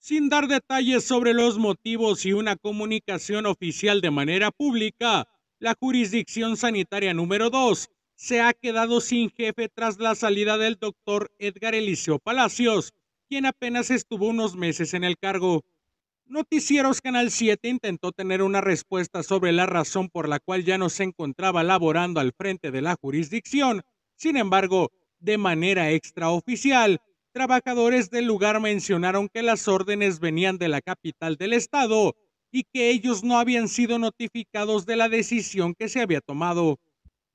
sin dar detalles sobre los motivos y una comunicación oficial de manera pública, la jurisdicción sanitaria número 2 se ha quedado sin jefe tras la salida del doctor Edgar Eliseo Palacios, quien apenas estuvo unos meses en el cargo. Noticieros Canal 7 intentó tener una respuesta sobre la razón por la cual ya no se encontraba laborando al frente de la jurisdicción. Sin embargo, de manera extraoficial, Trabajadores del lugar mencionaron que las órdenes venían de la capital del estado y que ellos no habían sido notificados de la decisión que se había tomado.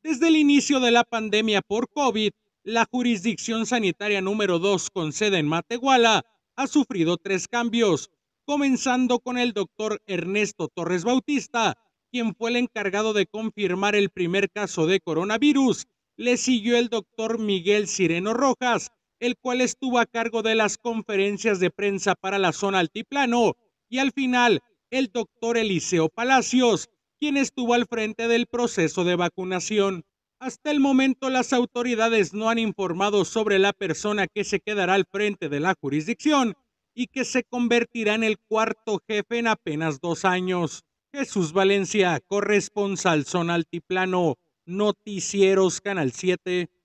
Desde el inicio de la pandemia por COVID, la jurisdicción sanitaria número 2 con sede en Matehuala ha sufrido tres cambios, comenzando con el doctor Ernesto Torres Bautista, quien fue el encargado de confirmar el primer caso de coronavirus. Le siguió el doctor Miguel Sireno Rojas, el cual estuvo a cargo de las conferencias de prensa para la zona altiplano, y al final el doctor Eliseo Palacios, quien estuvo al frente del proceso de vacunación. Hasta el momento las autoridades no han informado sobre la persona que se quedará al frente de la jurisdicción y que se convertirá en el cuarto jefe en apenas dos años. Jesús Valencia, corresponsal Zona Altiplano, Noticieros Canal 7.